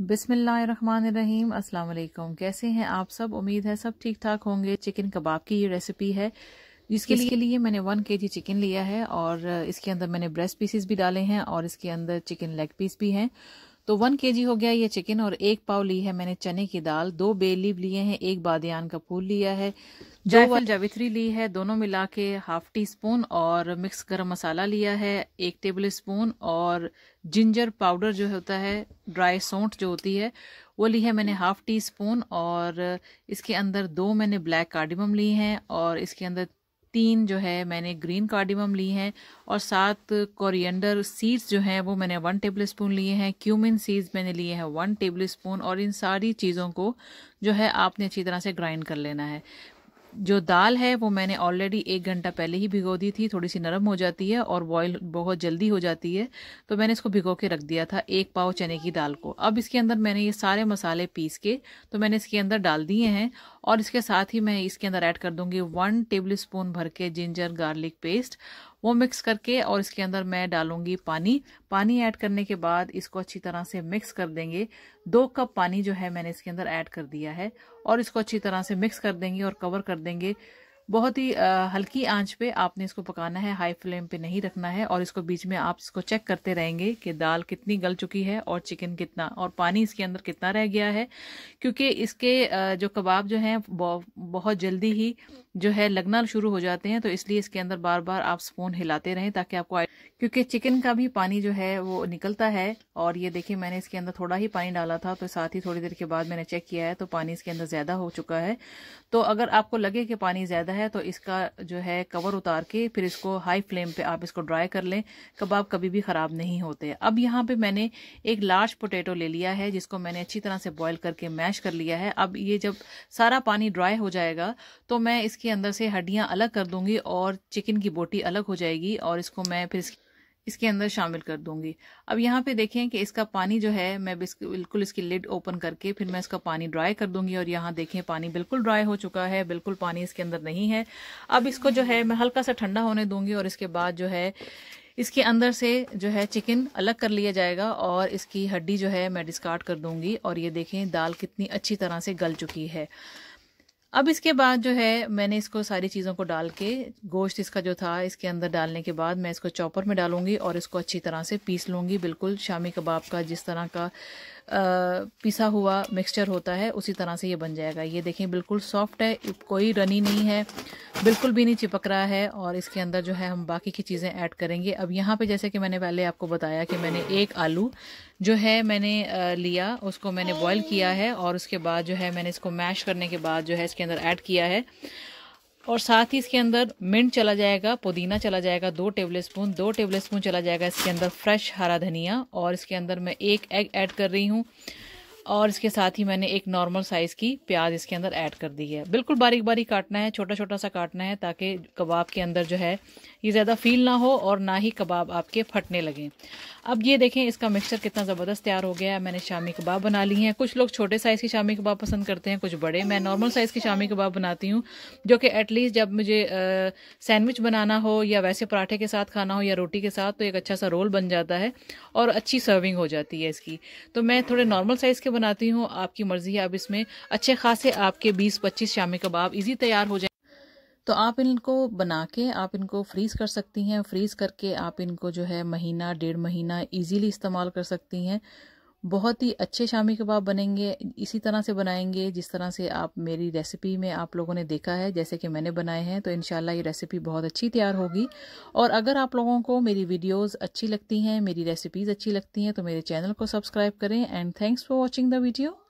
बिसमीम अस्सलाम कैसे हैं आप सब उम्मीद है सब ठीक ठाक होंगे चिकन कबाब की ये रेसिपी है जिसके लिए लिए मैंने वन के जी चिकन लिया है और इसके अंदर मैंने ब्रेस्ट पीसेस भी डाले हैं और इसके अंदर चिकन लेग पीस भी हैं तो वन के हो गया ये चिकन और एक पाव ली है मैंने चने की दाल दो बेलीव लिए हैं एक बादयान का फूल लिया है जायफल जावित्री ली है दोनों मिला के हाफ टी स्पून और मिक्स गरम मसाला लिया है एक टेबल स्पून और जिंजर पाउडर जो होता है ड्राई सौंठ जो होती है वो ली है मैंने हाफ टी स्पून और इसके अंदर दो मैंने ब्लैक कार्डिमम ली हैं और इसके अंदर तीन जो है मैंने ग्रीन कार्डिमम ली हैं और सात कोरिएंडर सीड्स जो हैं वो मैंने वन टेबल स्पून लिए हैं क्यूमिन सीड्स मैंने लिए हैं वन टेबल स्पून और इन सारी चीज़ों को जो है आपने अच्छी तरह से ग्राइंड कर लेना है जो दाल है वो मैंने ऑलरेडी एक घंटा पहले ही भिगो दी थी थोड़ी सी नरम हो जाती है और बॉयल बहुत जल्दी हो जाती है तो मैंने इसको भिगो के रख दिया था एक पाव चने की दाल को अब इसके अंदर मैंने ये सारे मसाले पीस के तो मैंने इसके अंदर डाल दिए हैं और इसके साथ ही मैं इसके अंदर ऐड कर दूंगी वन टेबल स्पून भर के जिंजर गार्लिक पेस्ट वो मिक्स करके और इसके अंदर मैं डालूंगी पानी पानी ऐड करने के बाद इसको अच्छी तरह से मिक्स कर देंगे दो कप पानी जो है मैंने इसके अंदर ऐड कर दिया है और इसको अच्छी तरह से मिक्स कर देंगे और कवर कर देंगे बहुत ही हल्की आंच पे आपने इसको पकाना है हाई फ्लेम पे नहीं रखना है और इसको बीच में आप इसको चेक करते रहेंगे कि दाल कितनी गल चुकी है और चिकन कितना और पानी इसके अंदर कितना रह गया है क्योंकि इसके जो कबाब जो हैं बहुत जल्दी ही जो है लगना शुरू हो जाते हैं तो इसलिए इसके अंदर बार बार आप स्पून हिलाते रहें ताकि आपको क्योंकि चिकन का भी पानी जो है वो निकलता है और ये देखिए मैंने इसके अंदर थोड़ा ही पानी डाला था तो साथ ही थोड़ी देर के बाद मैंने चेक किया है तो पानी इसके अंदर ज़्यादा हो चुका है तो अगर आपको लगे कि पानी ज़्यादा है तो इसका जो है कवर उतार के फिर इसको हाई फ्लेम पे आप इसको ड्राई कर लें कबाब कभी भी ख़राब नहीं होते अब यहाँ पे मैंने एक लार्ज पोटैटो ले लिया है जिसको मैंने अच्छी तरह से बॉईल करके मैश कर लिया है अब ये जब सारा पानी ड्राई हो जाएगा तो मैं इसके अंदर से हड्डियाँ अलग कर दूँगी और चिकन की बोटी अलग हो जाएगी और इसको मैं फिर इसके अंदर शामिल कर दूंगी अब यहाँ पे देखें कि इसका पानी जो है मैं बिल्कुल इसकी लिड ओपन करके फिर मैं इसका पानी ड्राई कर दूंगी और यहाँ देखें पानी बिल्कुल ड्राई हो चुका है बिल्कुल पानी इसके अंदर नहीं है अब इसको जो है मैं हल्का सा ठंडा होने दूंगी और इसके बाद जो है इसके अंदर से जो है चिकन अलग कर लिया जाएगा और इसकी हड्डी जो है मैं डिस्कार्ड कर दूंगी और ये देखें दाल कितनी अच्छी तरह से गल चुकी है अब इसके बाद जो है मैंने इसको सारी चीज़ों को डाल के गोश्त इसका जो था इसके अंदर डालने के बाद मैं इसको चॉपर में डालूंगी और इसको अच्छी तरह से पीस लूँगी बिल्कुल शामी कबाब का जिस तरह का पिसा हुआ मिक्सचर होता है उसी तरह से ये बन जाएगा ये देखें बिल्कुल सॉफ्ट है कोई रनी नहीं है बिल्कुल भी नहीं चिपक रहा है और इसके अंदर जो है हम बाकी की चीज़ें ऐड करेंगे अब यहाँ पे जैसे कि मैंने पहले आपको बताया कि मैंने एक आलू जो है मैंने लिया उसको मैंने बॉयल किया है और उसके बाद जो है मैंने इसको मैश करने के बाद जो है इसके अंदर ऐड किया है और साथ ही इसके अंदर मिंट चला जाएगा पुदीना चला जाएगा दो टेबल स्पून दो टेबल स्पून चला जाएगा इसके अंदर फ्रेश हरा धनिया और इसके अंदर मैं एक एग ऐड कर रही हूँ और इसके साथ ही मैंने एक नॉर्मल साइज़ की प्याज इसके अंदर ऐड कर दी है बिल्कुल बारीक बारीक काटना है छोटा छोटा सा काटना है ताकि कबाब के अंदर जो है ये ज़्यादा फील ना हो और ना ही कबाब आपके फटने लगें अब ये देखें इसका मिक्सचर कितना ज़बरदस्त तैयार हो गया है मैंने शामी कबाब बना ली हैं कुछ लोग छोटे साइज़ की शामी कबाब पसंद करते हैं कुछ बड़े मैं नॉर्मल साइज़ की शामी कबाब बनाती हूँ जो कि एटलीस्ट जब मुझे सैंडविच बनाना हो या वैसे पराठे के साथ खाना हो या रोटी के साथ तो एक अच्छा सा रोल बन जाता है और अच्छी सर्विंग हो जाती है इसकी तो मैं थोड़े नॉर्मल साइज़ के बनाती हूँ आपकी मर्जी है अब इसमें अच्छे खासे आपके 20-25 शामी कबाब इजी तैयार हो जाए तो आप इनको बना के आप इनको फ्रीज़ कर सकती हैं फ्रीज़ करके आप इनको जो है महीना डेढ़ महीना इजीली इस्तेमाल कर सकती हैं बहुत ही अच्छे शामी कबाब बनेंगे इसी तरह से बनाएंगे जिस तरह से आप मेरी रेसिपी में आप लोगों ने देखा है जैसे कि मैंने बनाए हैं तो इन ये रेसिपी बहुत अच्छी तैयार होगी और अगर आप लोगों को मेरी वीडियोस अच्छी लगती हैं मेरी रेसिपीज़ अच्छी लगती हैं तो मेरे चैनल को सब्सक्राइब करें and thanks for watching the video